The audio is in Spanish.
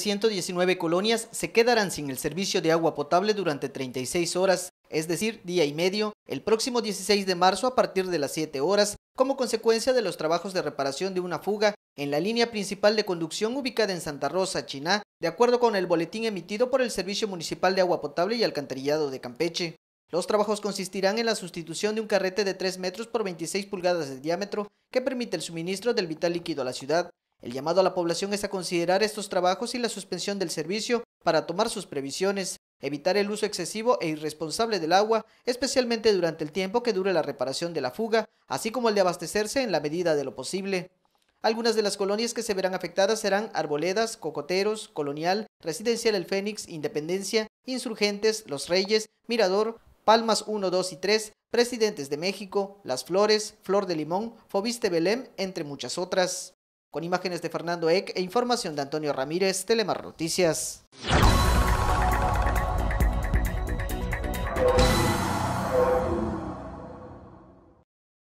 119 colonias se quedarán sin el servicio de agua potable durante 36 horas, es decir, día y medio, el próximo 16 de marzo a partir de las 7 horas, como consecuencia de los trabajos de reparación de una fuga en la línea principal de conducción ubicada en Santa Rosa, China, de acuerdo con el boletín emitido por el Servicio Municipal de Agua Potable y Alcantarillado de Campeche. Los trabajos consistirán en la sustitución de un carrete de 3 metros por 26 pulgadas de diámetro que permite el suministro del vital líquido a la ciudad, el llamado a la población es a considerar estos trabajos y la suspensión del servicio para tomar sus previsiones, evitar el uso excesivo e irresponsable del agua, especialmente durante el tiempo que dure la reparación de la fuga, así como el de abastecerse en la medida de lo posible. Algunas de las colonias que se verán afectadas serán Arboledas, Cocoteros, Colonial, Residencial El Fénix, Independencia, Insurgentes, Los Reyes, Mirador, Palmas 1, 2 y 3, Presidentes de México, Las Flores, Flor de Limón, Fobiste Belém, entre muchas otras. Con imágenes de Fernando Eck e información de Antonio Ramírez, Telemar Noticias.